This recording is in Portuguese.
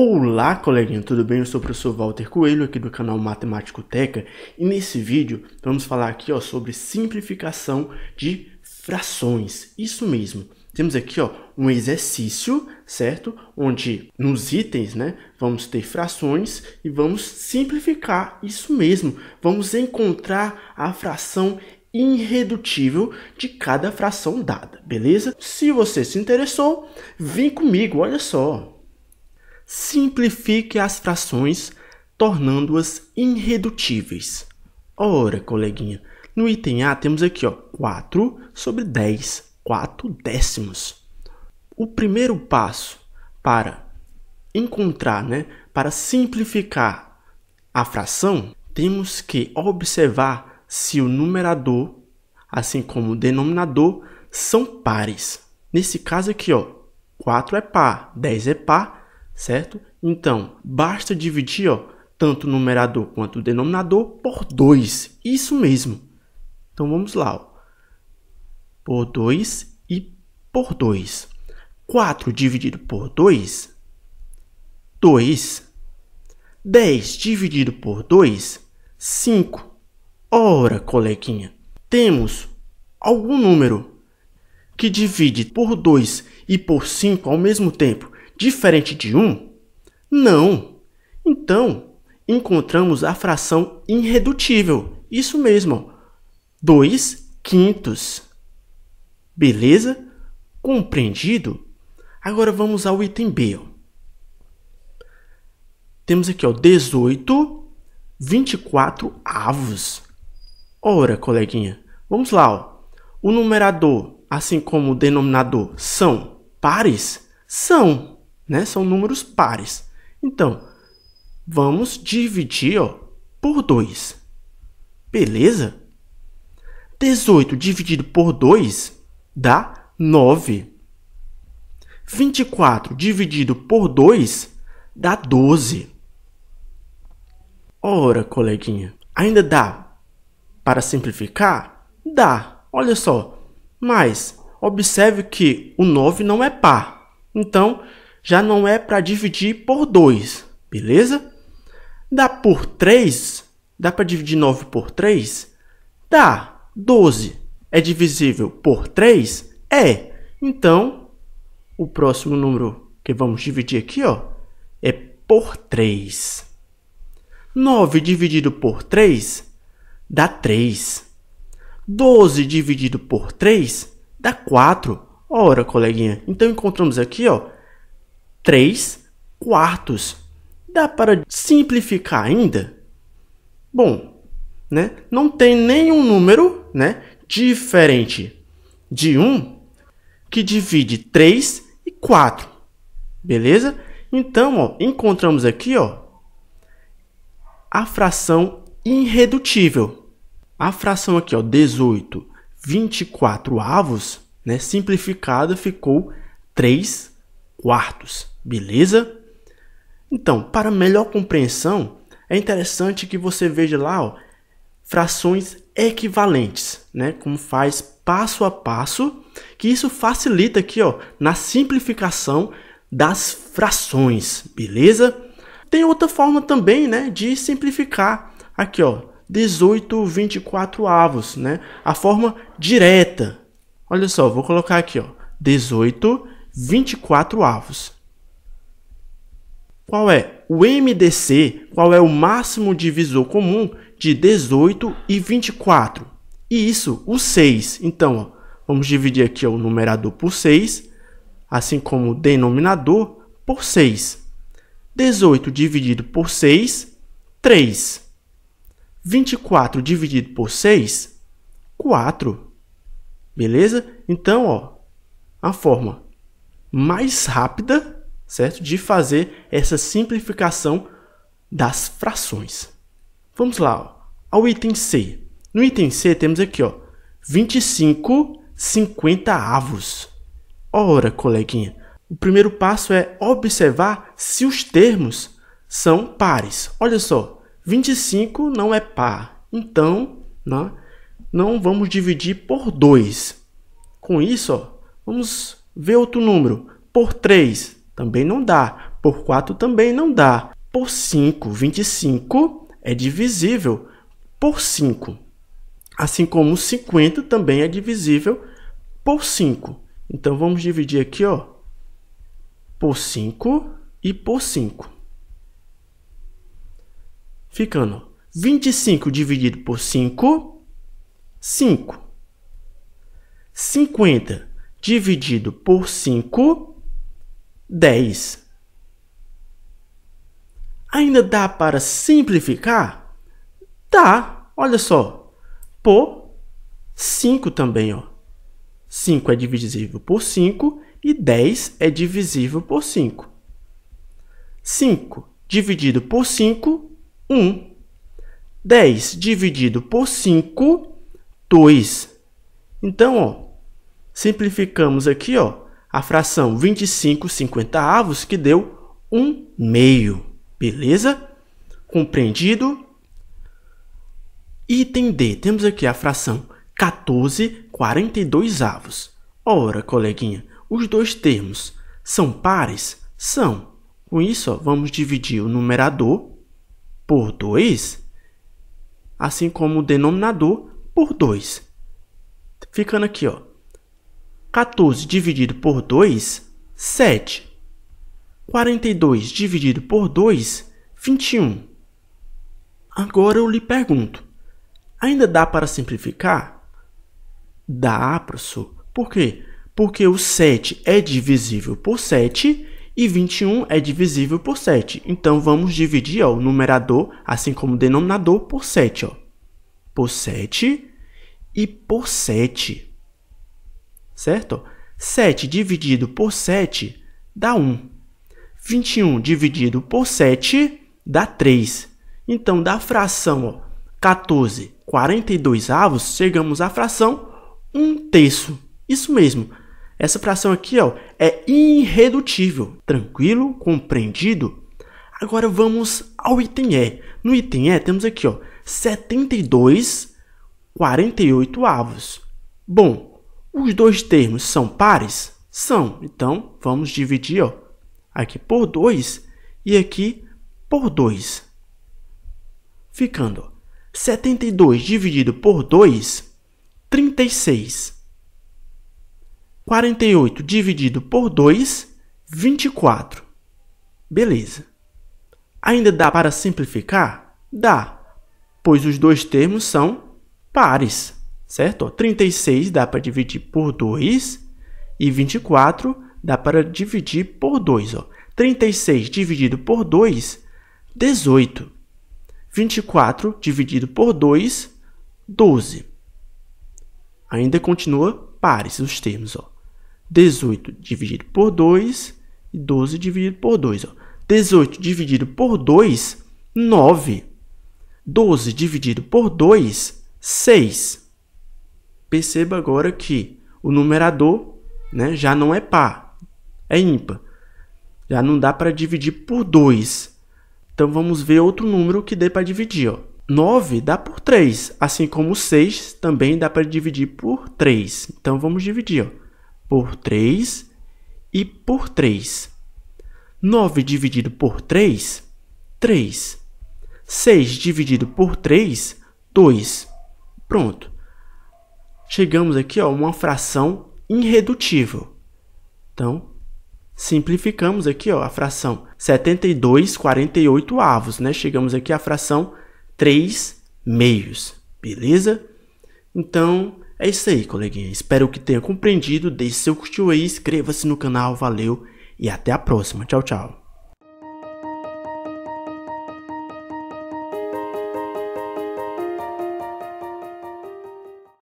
Olá, coleguinha, tudo bem? Eu sou o professor Walter Coelho aqui do canal Matemático Teca e nesse vídeo vamos falar aqui ó, sobre simplificação de frações. Isso mesmo. Temos aqui ó, um exercício, certo? Onde nos itens, né, vamos ter frações e vamos simplificar. Isso mesmo. Vamos encontrar a fração irredutível de cada fração dada, beleza? Se você se interessou, vem comigo, olha só simplifique as frações, tornando-as irredutíveis. Ora, coleguinha, no item A temos aqui ó, 4 sobre 10, 4 décimos. O primeiro passo para encontrar, né, para simplificar a fração, temos que observar se o numerador, assim como o denominador, são pares. Nesse caso aqui, ó, 4 é par, 10 é par, certo? Então, basta dividir, ó, tanto o numerador quanto o denominador por 2. Isso mesmo. Então vamos lá, ó. Por 2 e por 2. 4 dividido por 2, 2. 10 dividido por 2, 5. Ora, colequinha, temos algum número que divide por 2 e por 5 ao mesmo tempo diferente de 1? Não. Então, encontramos a fração irredutível. Isso mesmo, 2 quintos. Beleza? Compreendido? Agora vamos ao item B. Temos aqui ó, 18, 24 avos. Ora, coleguinha, vamos lá. Ó. O numerador, assim como o denominador, são pares? São né? São números pares. Então, vamos dividir ó, por 2. Beleza? 18 dividido por 2 dá 9. 24 dividido por 2 dá 12. Ora, coleguinha, ainda dá para simplificar? Dá. Olha só. Mas observe que o 9 não é par. Então, já não é para dividir por 2, beleza? Dá por 3? Dá para dividir 9 por 3? Dá. 12 é divisível por 3? É. Então, o próximo número que vamos dividir aqui ó, é por 3. 9 dividido por 3 dá 3. 12 dividido por 3 dá 4. Ora, coleguinha, então encontramos aqui ó, 3 quartos. Dá para simplificar ainda? Bom, né? não tem nenhum número né, diferente de 1 que divide 3 e 4. Beleza? Então, ó, encontramos aqui ó, a fração irredutível. A fração aqui, ó, 18, 24 avos, né, simplificada ficou 3 quartos quartos, beleza? Então, para melhor compreensão, é interessante que você veja lá ó, frações equivalentes, né? Como faz passo a passo, que isso facilita aqui ó, na simplificação das frações, beleza? Tem outra forma também né, de simplificar aqui, ó, 18 24 avos, né? A forma direta. Olha só, vou colocar aqui, ó, 18 24 avos. Qual é o MDC? Qual é o máximo divisor comum de 18 e 24? E isso, o 6. Então, ó, vamos dividir aqui ó, o numerador por 6, assim como o denominador por 6. 18 dividido por 6, 3. 24 dividido por 6, 4. Beleza? Então, ó, a forma mais rápida, certo? De fazer essa simplificação das frações. Vamos lá, ó, ao item C. No item C temos aqui, ó, 25 50 avos. Ora, coleguinha, o primeiro passo é observar se os termos são pares. Olha só, 25 não é par, então não, né, não vamos dividir por 2. Com isso, ó, vamos Vê outro número. Por 3 também não dá. Por 4 também não dá. Por 5, 25 é divisível por 5. Assim como 50 também é divisível por 5. Então vamos dividir aqui, ó, por 5 e por 5. Ficando 25 dividido por 5, 5. 50 dividido por 5, 10. Ainda dá para simplificar? Dá, olha só. Por 5 também, ó. 5 é divisível por 5 e 10 é divisível por 5. 5 dividido por 5, 1. 10 dividido por 5, 2. Então, ó, simplificamos aqui ó, a fração 25 50 avos, que deu 1 meio. Beleza? Compreendido? Item D. Temos aqui a fração 14 42 avos. Ora, coleguinha, os dois termos são pares? São. Com isso, ó, vamos dividir o numerador por 2, assim como o denominador por 2. Ficando aqui, ó, 14 dividido por 2, 7. 42 dividido por 2, 21. Agora eu lhe pergunto, ainda dá para simplificar? Dá, professor. Por quê? Porque o 7 é divisível por 7 e 21 é divisível por 7. Então, vamos dividir ó, o numerador, assim como o denominador, por 7. Ó. Por 7 e por 7 certo? 7 dividido por 7 dá 1. 21 dividido por 7 dá 3. Então, da fração ó, 14, 42 avos, chegamos à fração 1 terço. Isso mesmo. Essa fração aqui ó, é irredutível. Tranquilo? Compreendido? Agora vamos ao item E. No item E temos aqui ó, 72, 48 avos. Bom, os dois termos são pares? São. Então, vamos dividir ó, aqui por 2 e aqui por 2. Ficando 72 dividido por 2, 36. 48 dividido por 2, 24. Beleza. Ainda dá para simplificar? Dá, pois os dois termos são pares certo? 36 dá para dividir por 2 e 24 dá para dividir por 2. Ó. 36 dividido por 2, 18. 24 dividido por 2, 12. Ainda continua pares os termos. Ó. 18 dividido por 2 e 12 dividido por 2. Ó. 18 dividido por 2, 9. 12 dividido por 2, 6. Perceba agora que o numerador né, já não é par, é ímpar. Já não dá para dividir por 2. Então vamos ver outro número que dê para dividir. 9 dá por 3, assim como 6 também dá para dividir por 3. Então vamos dividir ó, por 3 e por 3. 9 dividido por 3, 3. 6 dividido por 3, 2. Pronto chegamos aqui a uma fração irredutível. Então, simplificamos aqui ó, a fração 72 48 avos, né? Chegamos aqui à fração 3 meios, beleza? Então, é isso aí, coleguinha. Espero que tenha compreendido. Deixe seu curtir aí, inscreva-se no canal, valeu e até a próxima. Tchau, tchau.